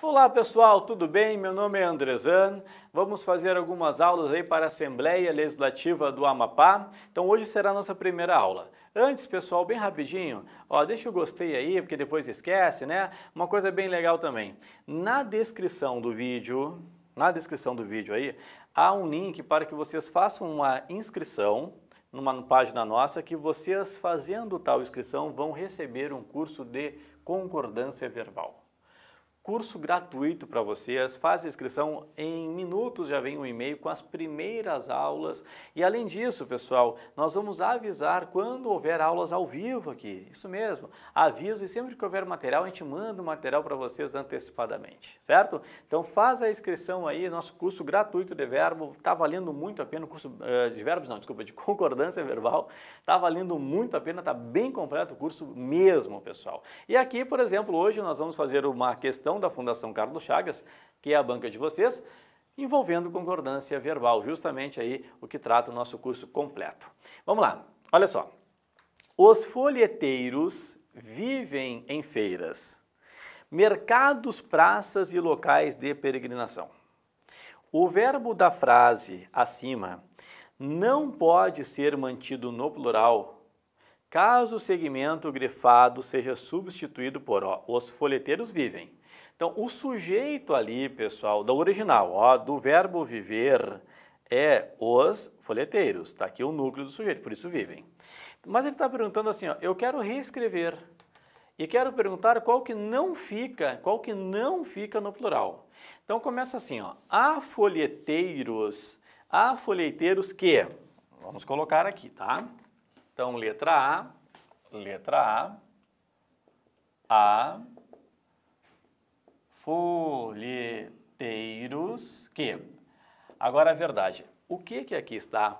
Olá pessoal, tudo bem? Meu nome é Andrezan. Vamos fazer algumas aulas aí para a Assembleia Legislativa do Amapá. Então hoje será a nossa primeira aula. Antes, pessoal, bem rapidinho, ó, deixa o gostei aí, porque depois esquece, né? Uma coisa bem legal também. Na descrição do vídeo, na descrição do vídeo aí, há um link para que vocês façam uma inscrição numa página nossa que vocês fazendo tal inscrição vão receber um curso de concordância verbal curso gratuito para vocês. Faça inscrição em minutos, já vem um e-mail com as primeiras aulas. E além disso, pessoal, nós vamos avisar quando houver aulas ao vivo aqui. Isso mesmo. Aviso e sempre que houver material, a gente manda o material para vocês antecipadamente, certo? Então faz a inscrição aí, nosso curso gratuito de verbo, está valendo muito a pena, o curso eh, de verbos não, desculpa, de concordância verbal, está valendo muito a pena, está bem completo o curso mesmo, pessoal. E aqui, por exemplo, hoje nós vamos fazer uma questão ação da Fundação Carlos Chagas, que é a banca de vocês, envolvendo concordância verbal, justamente aí o que trata o nosso curso completo. Vamos lá, olha só. Os folheteiros vivem em feiras, mercados, praças e locais de peregrinação. O verbo da frase acima não pode ser mantido no plural Caso o segmento grifado seja substituído por ó, os folheteiros vivem. Então, o sujeito ali, pessoal, da original, ó, do verbo viver, é os folheteiros. Está aqui o núcleo do sujeito, por isso vivem. Mas ele está perguntando assim, ó, eu quero reescrever. E quero perguntar qual que não fica, qual que não fica no plural. Então começa assim, ó, há folheteiros, há folheteiros que, vamos colocar aqui, tá? Então, letra A, letra A, a folheteiros que. Agora a verdade, o que que aqui está?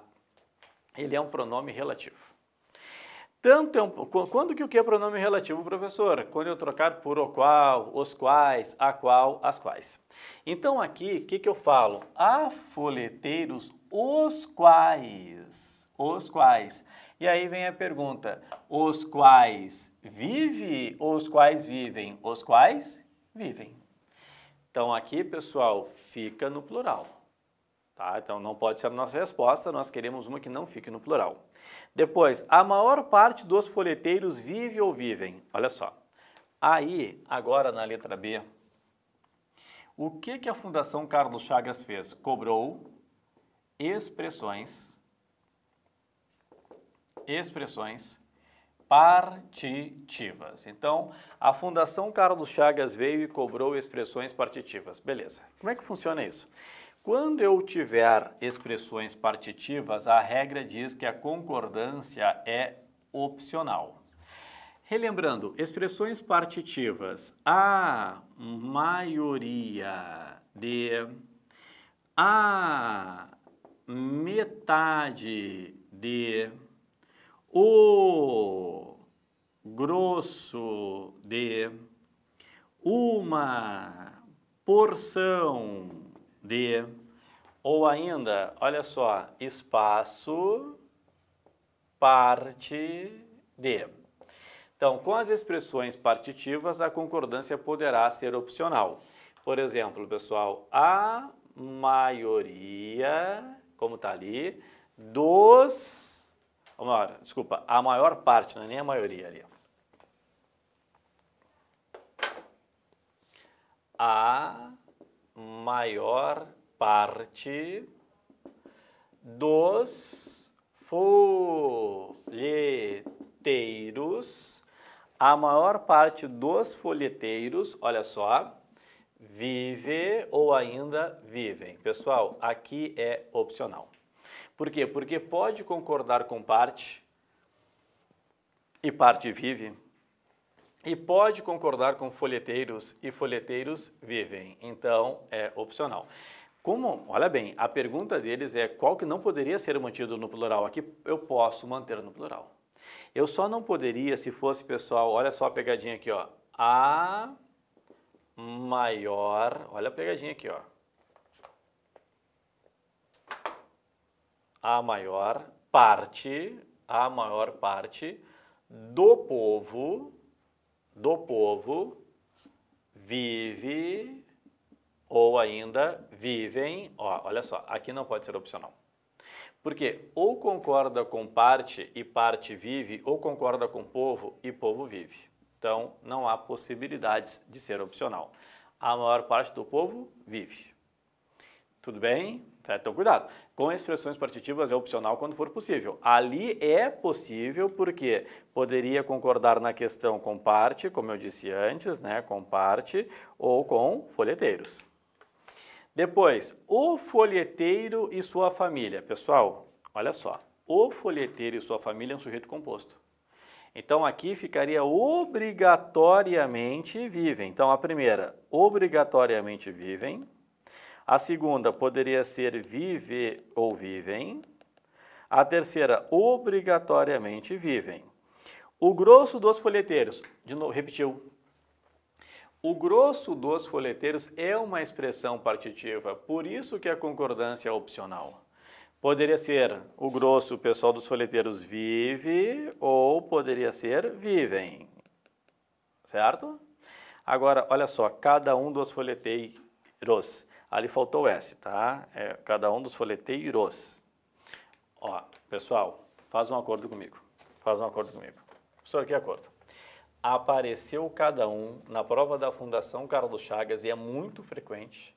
Ele é um pronome relativo. Tanto é um, quando que o que é pronome relativo, professor? Quando eu trocar por o qual, os quais, a qual, as quais. Então aqui, o que, que eu falo? A folheteiros os quais, os quais e aí vem a pergunta: os quais vive, os quais vivem, os quais vivem. Então aqui, pessoal, fica no plural. Tá? Então não pode ser a nossa resposta, nós queremos uma que não fique no plural. Depois, a maior parte dos folheteiros vive ou vivem. Olha só. Aí, agora na letra B, o que, que a Fundação Carlos Chagas fez? Cobrou expressões expressões partitivas. Então, a Fundação Carlos Chagas veio e cobrou expressões partitivas. Beleza. Como é que funciona isso? Quando eu tiver expressões partitivas, a regra diz que a concordância é opcional. Relembrando, expressões partitivas, a maioria de, a metade de, o grosso de uma porção de ou ainda, olha só, espaço parte de. Então, com as expressões partitivas, a concordância poderá ser opcional. Por exemplo, pessoal, a maioria, como está ali, dos a maior, desculpa, a maior parte, não é nem a maioria ali. A maior parte dos folheteiros, a maior parte dos folheteiros, olha só, vive ou ainda vivem. Pessoal, aqui é opcional. Por quê? Porque pode concordar com parte, e parte vive, e pode concordar com folheteiros, e folheteiros vivem. Então, é opcional. Como, olha bem, a pergunta deles é qual que não poderia ser mantido no plural? Aqui eu posso manter no plural. Eu só não poderia se fosse, pessoal, olha só a pegadinha aqui, ó. A maior, olha a pegadinha aqui, ó. a maior parte, a maior parte do povo, do povo vive ou ainda vivem, ó, olha só, aqui não pode ser opcional. Porque ou concorda com parte e parte vive, ou concorda com povo e povo vive. Então não há possibilidades de ser opcional. A maior parte do povo vive. Tudo bem? Certo? Então, cuidado. Com expressões partitivas é opcional quando for possível. Ali é possível porque poderia concordar na questão com parte, como eu disse antes, né? com parte ou com folheteiros. Depois, o folheteiro e sua família. Pessoal, olha só. O folheteiro e sua família é um sujeito composto. Então aqui ficaria obrigatoriamente vivem. Então a primeira, obrigatoriamente vivem. A segunda poderia ser vive ou vivem. A terceira, obrigatoriamente vivem. O grosso dos folheteiros, de novo, repetiu. O grosso dos folheteiros é uma expressão partitiva, por isso que a concordância é opcional. Poderia ser o grosso, o pessoal dos folheteiros vive, ou poderia ser vivem. Certo? Agora, olha só, cada um dos folheteiros Ali faltou o S, tá? É, cada um dos folheteiros. Ó, pessoal, faz um acordo comigo. Faz um acordo comigo. Professor, que acordo? Apareceu cada um na prova da Fundação Carlos Chagas e é muito frequente,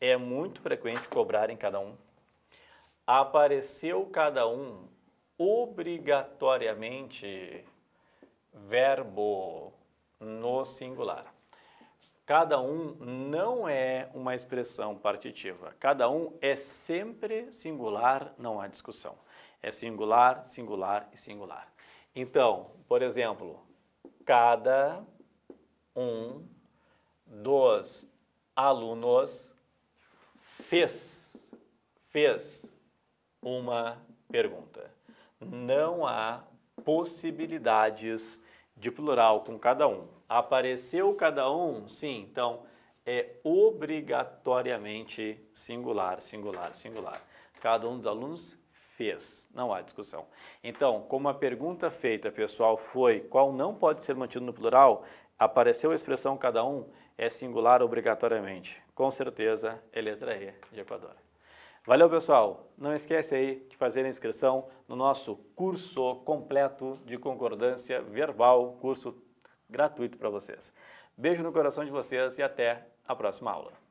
é muito frequente cobrar em cada um. Apareceu cada um obrigatoriamente verbo no singular. Cada um não é uma expressão partitiva. Cada um é sempre singular, não há discussão. É singular, singular e singular. Então, por exemplo, cada um dos alunos fez fez uma pergunta. Não há possibilidades de plural com cada um. Apareceu cada um? Sim, então é obrigatoriamente singular, singular, singular. Cada um dos alunos fez, não há discussão. Então, como a pergunta feita, pessoal, foi qual não pode ser mantido no plural, apareceu a expressão cada um, é singular obrigatoriamente. Com certeza é letra E de Equador. Valeu, pessoal! Não esquece aí de fazer a inscrição no nosso curso completo de concordância verbal, curso gratuito para vocês. Beijo no coração de vocês e até a próxima aula.